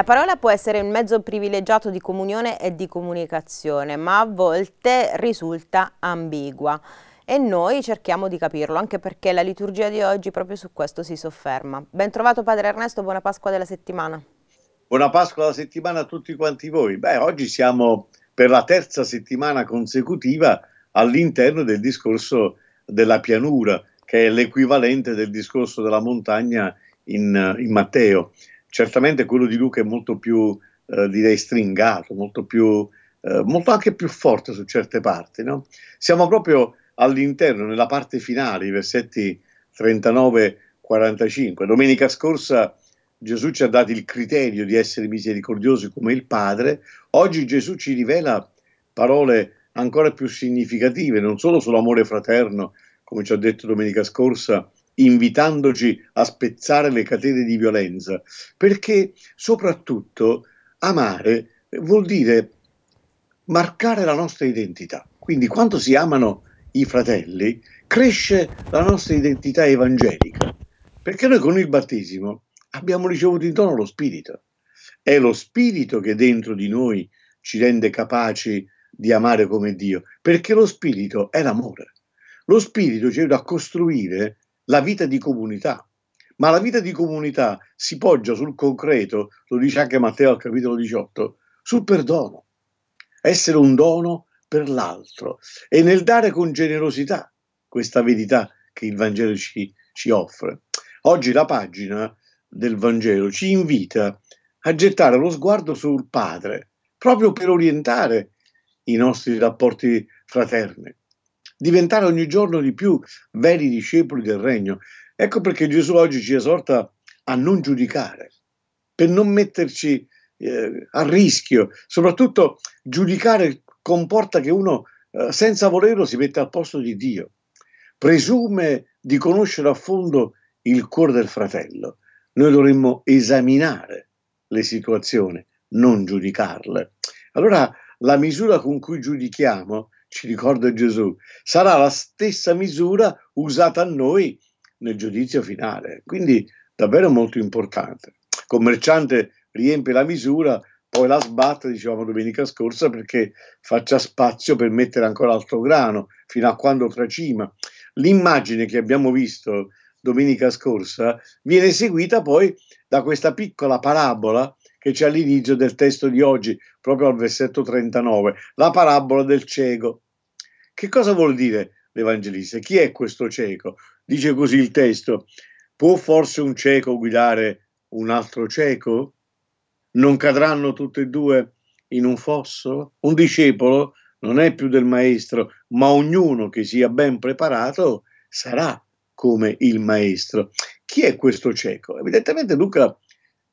La parola può essere un mezzo privilegiato di comunione e di comunicazione, ma a volte risulta ambigua e noi cerchiamo di capirlo, anche perché la liturgia di oggi proprio su questo si sofferma. Bentrovato Padre Ernesto, buona Pasqua della settimana. Buona Pasqua della settimana a tutti quanti voi. Beh, oggi siamo per la terza settimana consecutiva all'interno del discorso della pianura, che è l'equivalente del discorso della montagna in, in Matteo. Certamente quello di Luca è molto più, eh, direi, stringato, molto, più, eh, molto anche più forte su certe parti. No? Siamo proprio all'interno, nella parte finale, i versetti 39-45. Domenica scorsa Gesù ci ha dato il criterio di essere misericordiosi come il Padre. Oggi Gesù ci rivela parole ancora più significative, non solo sull'amore fraterno, come ci ha detto domenica scorsa, invitandoci a spezzare le catene di violenza, perché soprattutto amare vuol dire marcare la nostra identità. Quindi quando si amano i fratelli, cresce la nostra identità evangelica, perché noi con il battesimo abbiamo ricevuto in dono lo Spirito. È lo Spirito che dentro di noi ci rende capaci di amare come Dio, perché lo Spirito è l'amore. Lo Spirito ci aiuta a costruire la vita di comunità. Ma la vita di comunità si poggia sul concreto, lo dice anche Matteo al capitolo 18, sul perdono, essere un dono per l'altro e nel dare con generosità questa verità che il Vangelo ci, ci offre. Oggi la pagina del Vangelo ci invita a gettare lo sguardo sul Padre, proprio per orientare i nostri rapporti fraterni, diventare ogni giorno di più veri discepoli del regno. Ecco perché Gesù oggi ci esorta a non giudicare, per non metterci eh, a rischio. Soprattutto giudicare comporta che uno eh, senza volerlo si mette al posto di Dio, presume di conoscere a fondo il cuore del fratello. Noi dovremmo esaminare le situazioni, non giudicarle. Allora la misura con cui giudichiamo ci ricorda Gesù, sarà la stessa misura usata a noi nel giudizio finale. Quindi davvero molto importante. Il commerciante riempie la misura, poi la sbatte, dicevamo domenica scorsa, perché faccia spazio per mettere ancora altro grano fino a quando tracima. L'immagine che abbiamo visto domenica scorsa viene seguita poi da questa piccola parabola che c'è all'inizio del testo di oggi, proprio al versetto 39, la parabola del cieco. Che cosa vuol dire l'evangelista? Chi è questo cieco? Dice così il testo, può forse un cieco guidare un altro cieco? Non cadranno tutti e due in un fosso? Un discepolo non è più del maestro, ma ognuno che sia ben preparato sarà come il maestro. Chi è questo cieco? Evidentemente Luca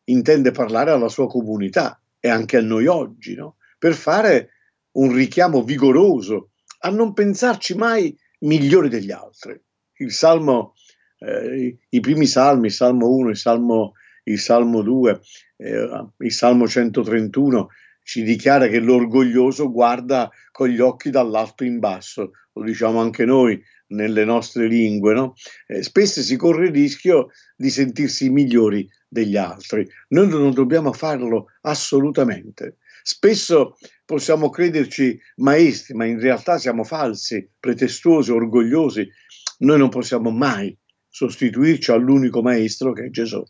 intende parlare alla sua comunità e anche a noi oggi, no? per fare un richiamo vigoroso a non pensarci mai migliori degli altri. Il Salmo, eh, i primi salmi, il Salmo 1, il Salmo, il Salmo 2, eh, il Salmo 131, ci dichiara che l'orgoglioso guarda con gli occhi dall'alto in basso, lo diciamo anche noi nelle nostre lingue, no? eh, spesso si corre il rischio di sentirsi migliori degli altri. Noi non dobbiamo farlo assolutamente. Spesso possiamo crederci maestri, ma in realtà siamo falsi, pretestuosi, orgogliosi. Noi non possiamo mai sostituirci all'unico maestro che è Gesù.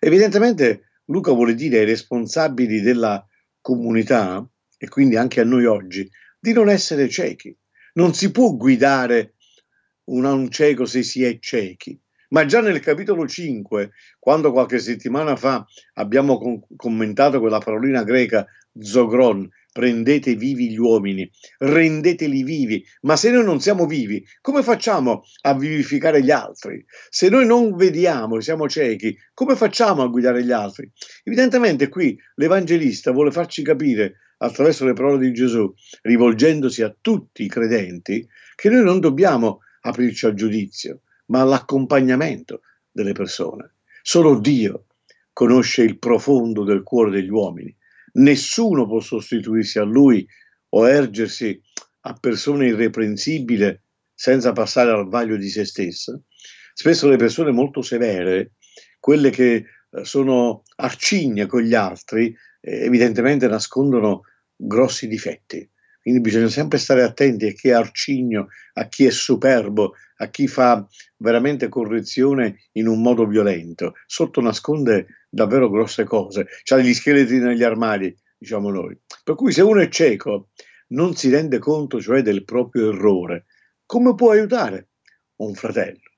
Evidentemente Luca vuole dire ai responsabili della comunità, e quindi anche a noi oggi, di non essere ciechi. Non si può guidare un, cieco se si è ciechi. Ma già nel capitolo 5, quando qualche settimana fa abbiamo con- commentato quella parolina greca zogron, prendete vivi gli uomini, rendeteli vivi, ma se noi non siamo vivi, come facciamo a vivificare gli altri? Se noi non vediamo, siamo ciechi, come facciamo a guidare gli altri? Evidentemente qui l'Evangelista vuole farci capire attraverso le parole di Gesù, rivolgendosi a tutti i credenti, che noi non dobbiamo aprirci al giudizio, ma all'accompagnamento delle persone. Solo Dio conosce il profondo del cuore degli uomini. Nessuno può sostituirsi a Lui o ergersi a persona irreprensibile senza passare al vaglio di se stessa. Spesso le persone molto severe, quelle che eh, sono arcigne con gli altri, eh, evidentemente nascondono grossi difetti quindi bisogna sempre stare attenti a chi è arcigno, a chi è superbo, a chi fa veramente correzione in un modo violento. Sotto nasconde davvero grosse cose, c'ha gli scheletri negli armadi, diciamo noi. Per cui se uno è cieco, non si rende conto cioè del proprio errore, come può aiutare un fratello?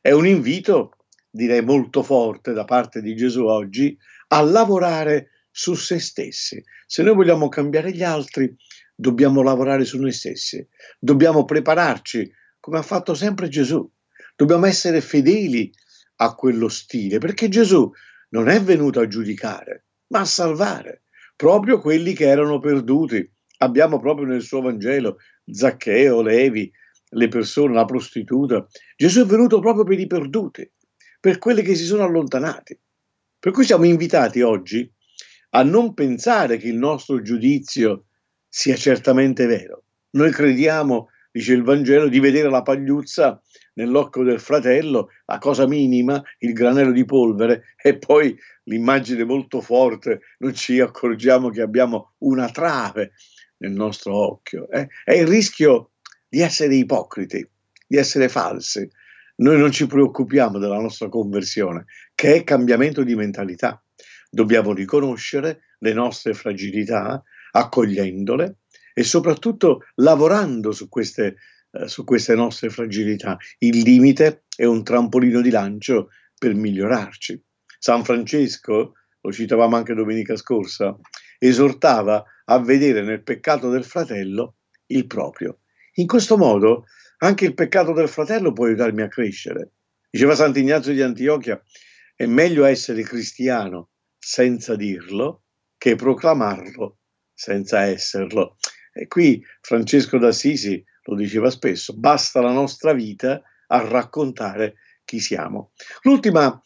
È un invito, direi molto forte da parte di Gesù oggi, a lavorare su se stessi. Se noi vogliamo cambiare gli altri, dobbiamo lavorare su noi stessi, dobbiamo prepararci, come ha fatto sempre Gesù. Dobbiamo essere fedeli a quello stile, perché Gesù non è venuto a giudicare, ma a salvare proprio quelli che erano perduti. Abbiamo proprio nel suo Vangelo Zaccheo, Levi, le persone, la prostituta. Gesù è venuto proprio per i perduti, per quelli che si sono allontanati. Per cui siamo invitati oggi a non pensare che il nostro giudizio sia certamente vero. Noi crediamo, dice il Vangelo, di vedere la pagliuzza nell'occhio del fratello, la cosa minima, il granello di polvere e poi l'immagine molto forte, non ci accorgiamo che abbiamo una trave nel nostro occhio. Eh? È il rischio di essere ipocriti, di essere falsi. Noi non ci preoccupiamo della nostra conversione, che è cambiamento di mentalità. Dobbiamo riconoscere le nostre fragilità, accogliendole e soprattutto lavorando su queste, eh, su queste nostre fragilità. Il limite è un trampolino di lancio per migliorarci. San Francesco, lo citavamo anche domenica scorsa, esortava a vedere nel peccato del fratello il proprio. In questo modo anche il peccato del fratello può aiutarmi a crescere. Diceva Sant'Ignazio di Antiochia, è meglio essere cristiano senza dirlo che proclamarlo senza esserlo. E qui Francesco d'Assisi lo diceva spesso, basta la nostra vita a raccontare chi siamo. L'ultima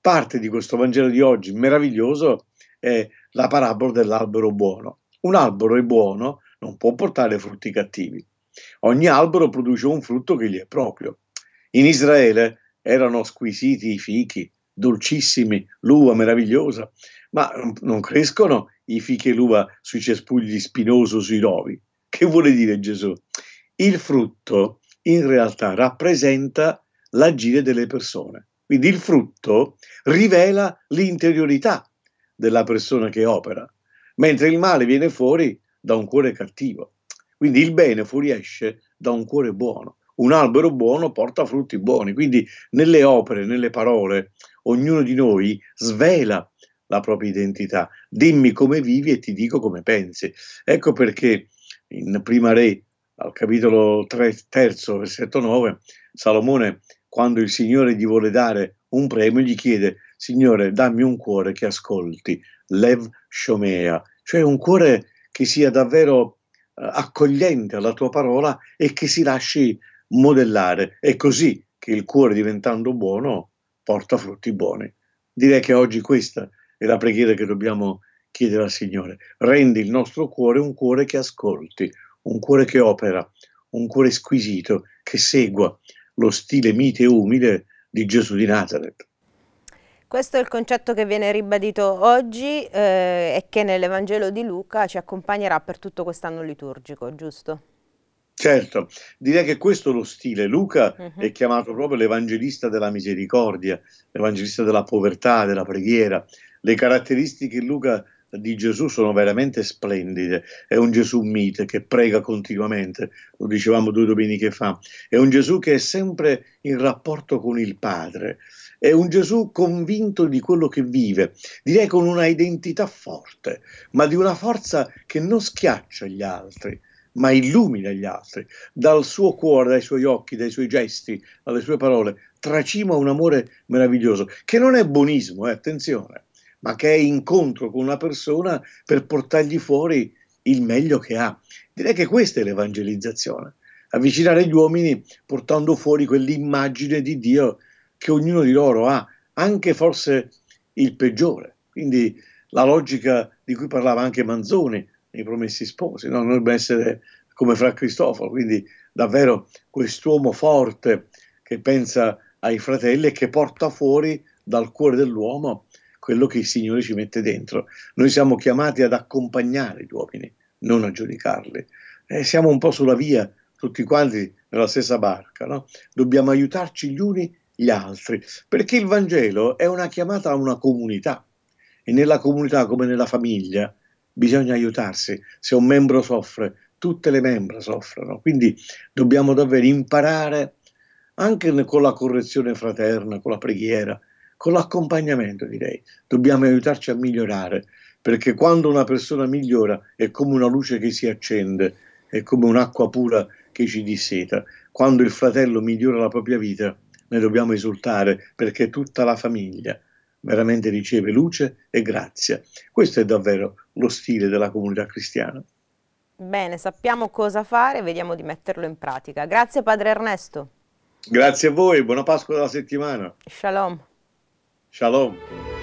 parte di questo Vangelo di oggi, meraviglioso, è la parabola dell'albero buono. Un albero è buono, non può portare frutti cattivi. Ogni albero produce un frutto che gli è proprio. In Israele erano squisiti i fichi, dolcissimi, l'uva meravigliosa, ma non crescono i fichi e l'uva sui cespugli spinoso sui rovi. Che vuole dire Gesù? Il frutto in realtà rappresenta l'agire delle persone. Quindi il frutto rivela l'interiorità della persona che opera, mentre il male viene fuori da un cuore cattivo. Quindi il bene fuoriesce da un cuore buono un albero buono porta frutti buoni. Quindi nelle opere, nelle parole, ognuno di noi svela la propria identità. Dimmi come vivi e ti dico come pensi. Ecco perché in Prima Re, al capitolo 3, terzo, versetto 9, Salomone, quando il Signore gli vuole dare un premio, gli chiede, Signore, dammi un cuore che ascolti, lev shomea, cioè un cuore che sia davvero eh, accogliente alla tua parola e che si lasci modellare. È così che il cuore diventando buono porta frutti buoni. Direi che oggi questa è la preghiera che dobbiamo chiedere al Signore. Rendi il nostro cuore un cuore che ascolti, un cuore che opera, un cuore squisito, che segua lo stile mite e umile di Gesù di Nazareth. Questo è il concetto che viene ribadito oggi eh, e che nell'Evangelo di Luca ci accompagnerà per tutto quest'anno liturgico, giusto? Certo, direi che questo è lo stile. Luca uh-huh. è chiamato proprio l'evangelista della misericordia, l'evangelista della povertà, della preghiera. Le caratteristiche Luca di Gesù sono veramente splendide. È un Gesù mite che prega continuamente, lo dicevamo due domeniche fa. È un Gesù che è sempre in rapporto con il Padre. È un Gesù convinto di quello che vive, direi con una identità forte, ma di una forza che non schiaccia gli altri ma illumina gli altri. Dal suo cuore, dai suoi occhi, dai suoi gesti, dalle sue parole, tracima un amore meraviglioso, che non è buonismo, eh, attenzione, ma che è incontro con una persona per portargli fuori il meglio che ha. Direi che questa è l'evangelizzazione, avvicinare gli uomini portando fuori quell'immagine di Dio che ognuno di loro ha, anche forse il peggiore. Quindi la logica di cui parlava anche Manzoni, i promessi sposi, no? noi dobbiamo essere come fra Cristoforo, quindi davvero quest'uomo forte che pensa ai fratelli e che porta fuori dal cuore dell'uomo quello che il Signore ci mette dentro. Noi siamo chiamati ad accompagnare gli uomini, non a giudicarli. Eh, siamo un po' sulla via, tutti quanti nella stessa barca, no? dobbiamo aiutarci gli uni gli altri, perché il Vangelo è una chiamata a una comunità e nella comunità come nella famiglia bisogna aiutarsi, se un membro soffre, tutte le membra soffrono, quindi dobbiamo davvero imparare anche con la correzione fraterna, con la preghiera, con l'accompagnamento direi, dobbiamo aiutarci a migliorare, perché quando una persona migliora è come una luce che si accende, è come un'acqua pura che ci disseta, quando il fratello migliora la propria vita ne dobbiamo esultare perché tutta la famiglia veramente riceve luce e grazia. Questo è davvero lo stile della comunità cristiana. Bene, sappiamo cosa fare, vediamo di metterlo in pratica. Grazie Padre Ernesto. Grazie a voi, buona Pasqua della settimana. Shalom. Shalom.